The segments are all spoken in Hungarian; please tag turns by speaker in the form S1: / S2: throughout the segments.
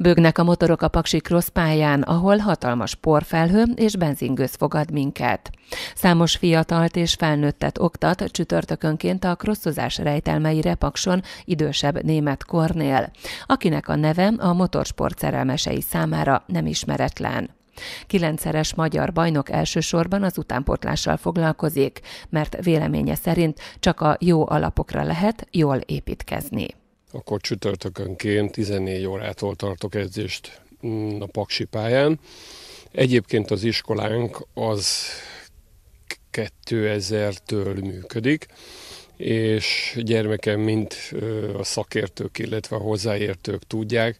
S1: Bőgnek a motorok a Paksi Cross pályán, ahol hatalmas porfelhő és benzingőz fogad minket. Számos fiatalt és felnőttet oktat csütörtökönként a crosszozás rejtelmeire Pakson idősebb német Kornél, akinek a neve a motorsport szerelmesei számára nem ismeretlen. Kilencszeres magyar bajnok elsősorban az utánpótlással foglalkozik, mert véleménye szerint csak a jó alapokra lehet jól építkezni
S2: akkor csütörtökönként 14 órától tartok edzést mm, a Paksi pályán. Egyébként az iskolánk az 2000-től működik, és gyermekem mind a szakértők, illetve a hozzáértők tudják,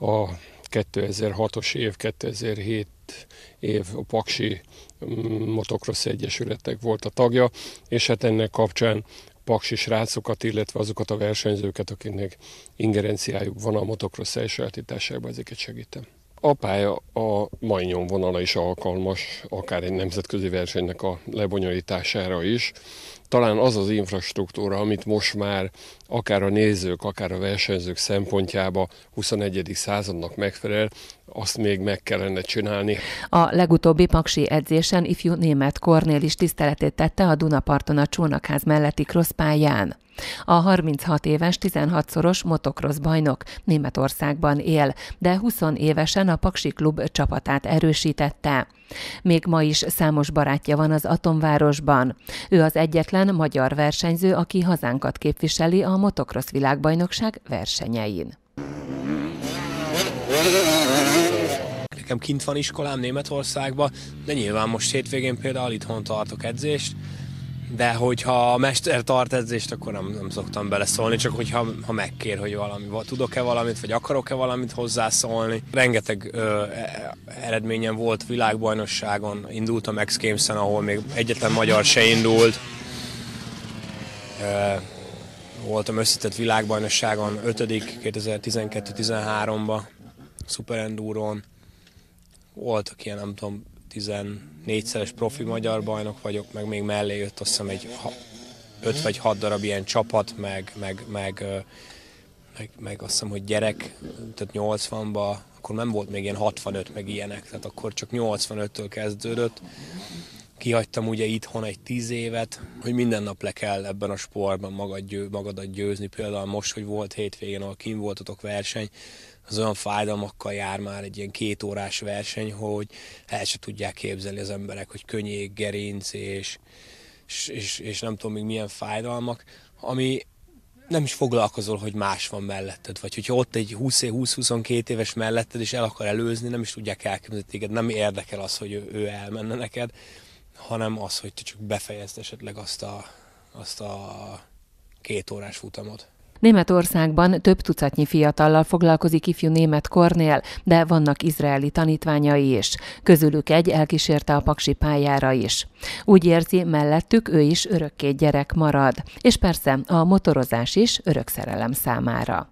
S2: a 2006-os év, 2007 év a Paksi mm, Motocross egyesületek volt a tagja, és hát ennek kapcsán paksi srácokat, illetve azokat a versenyzőket, akiknek ingerenciájuk van a motokról elsajátításában, ezeket segítem. A pálya a mai nyomvonala is alkalmas, akár egy nemzetközi versenynek a lebonyolítására is. Talán az az infrastruktúra, amit most már akár a nézők, akár a versenyzők szempontjába 21. századnak megfelel, azt még meg kellene csinálni.
S1: A legutóbbi paksi edzésen ifjú német Kornél is tiszteletét tette a Dunaparton a csónakház melletti crosspályán. A 36 éves 16-szoros motocross bajnok Németországban él, de 20 évesen a Paksi Klub csapatát erősítette. Még ma is számos barátja van az Atomvárosban. Ő az egyetlen magyar versenyző, aki hazánkat képviseli a motocross világbajnokság versenyein
S3: nekem kint van iskolám Németországban, de nyilván most hétvégén például itthon tartok edzést, de hogyha a mester tart edzést, akkor nem, nem szoktam beleszólni, csak hogyha ha megkér, hogy valami, tudok-e valamit, vagy akarok-e valamit hozzászólni. Rengeteg ö, e, e, eredményem volt világbajnokságon, indultam x games ahol még egyetlen magyar se indult. Ö, voltam összetett világbajnokságon, 5. 2012-13-ba, Super Enduron voltak ilyen, nem tudom, 14-szeres profi magyar bajnok vagyok, meg még mellé jött azt hiszem egy 5 vagy 6 darab ilyen csapat, meg, meg, meg, meg, meg azt hiszem, hogy gyerek, tehát 80-ba, akkor nem volt még ilyen 65, meg ilyenek, tehát akkor csak 85-től kezdődött, kihagytam ugye itthon egy tíz évet, hogy minden nap le kell ebben a sportban magad győ, magadat győzni. Például most, hogy volt hétvégén, ahol kim voltatok verseny, az olyan fájdalmakkal jár már egy ilyen két órás verseny, hogy el se tudják képzelni az emberek, hogy könnyék, gerinc és, és, és, és nem tudom még milyen fájdalmak, ami nem is foglalkozol, hogy más van melletted, vagy hogyha ott egy 20-22 éves melletted, és el akar előzni, nem is tudják elképzelni téged, nem érdekel az, hogy ő, ő elmenne neked, hanem az, hogy te csak befejezd esetleg azt a, azt a két órás futamot.
S1: Németországban több tucatnyi fiatallal foglalkozik ifjú német Kornél, de vannak izraeli tanítványai is. Közülük egy elkísérte a paksi pályára is. Úgy érzi, mellettük ő is örökké gyerek marad. És persze a motorozás is örök szerelem számára.